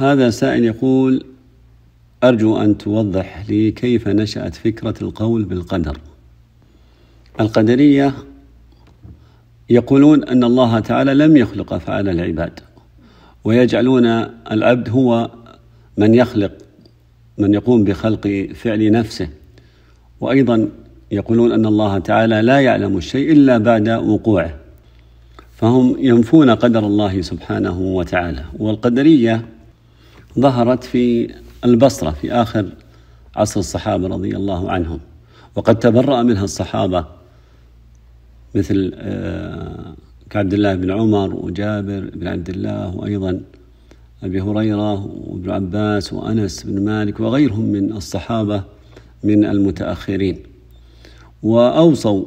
هذا سائل يقول أرجو أن توضح لي كيف نشأت فكرة القول بالقدر القدرية يقولون أن الله تعالى لم يخلق أفعال العباد ويجعلون العبد هو من يخلق من يقوم بخلق فعل نفسه وأيضا يقولون أن الله تعالى لا يعلم الشيء إلا بعد وقوعه فهم ينفون قدر الله سبحانه وتعالى والقدريه ظهرت في البصرة في آخر عصر الصحابة رضي الله عنهم وقد تبرأ منها الصحابة مثل آه، كعبد الله بن عمر وجابر بن عبد الله وأيضا أبي هريرة وابن عباس وأنس بن مالك وغيرهم من الصحابة من المتأخرين وأوصوا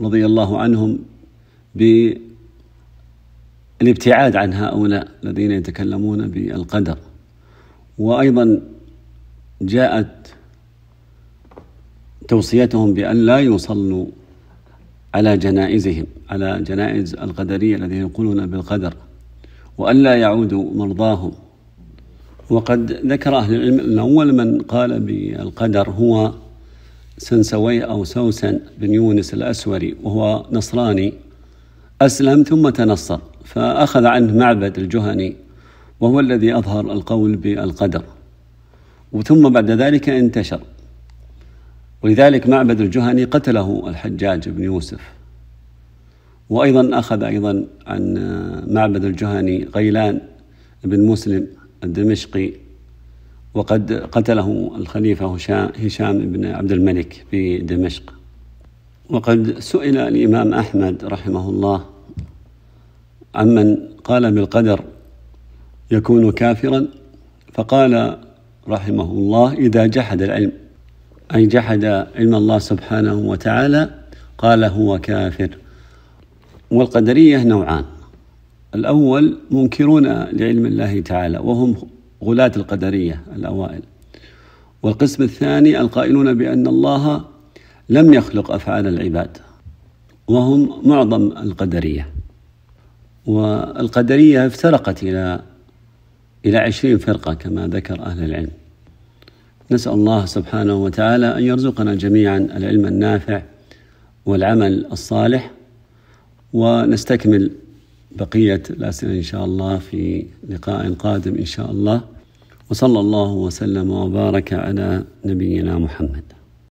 رضي الله عنهم بالابتعاد عن هؤلاء الذين يتكلمون بالقدر وأيضا جاءت توصيتهم بأن لا يصلوا على جنائزهم على جنائز القدرية الذين يقولون بالقدر وأن لا يعودوا مرضاهم وقد ذكر أهل العلم أن أول من قال بالقدر هو سنسوي أو سوسن بن يونس الأسوري وهو نصراني أسلم ثم تنصر فأخذ عنه معبد الجهني وهو الذي أظهر القول بالقدر وثم بعد ذلك انتشر ولذلك معبد الجهني قتله الحجاج بن يوسف وأيضا أخذ أيضا عن معبد الجهني غيلان بن مسلم الدمشقي وقد قتله الخليفة هشام بن عبد الملك في دمشق وقد سئل الإمام أحمد رحمه الله عمن قال بالقدر يكون كافرا فقال رحمه الله إذا جحد العلم أي جحد علم الله سبحانه وتعالى قال هو كافر والقدرية نوعان الأول منكرون لعلم الله تعالى وهم غلاة القدرية الأوائل والقسم الثاني القائلون بأن الله لم يخلق أفعال العباد وهم معظم القدرية والقدرية افترقت إلى إلى عشرين فرقة كما ذكر أهل العلم نسأل الله سبحانه وتعالى أن يرزقنا جميعا العلم النافع والعمل الصالح ونستكمل بقية الأسئلة إن شاء الله في لقاء قادم إن شاء الله وصلى الله وسلم وبارك على نبينا محمد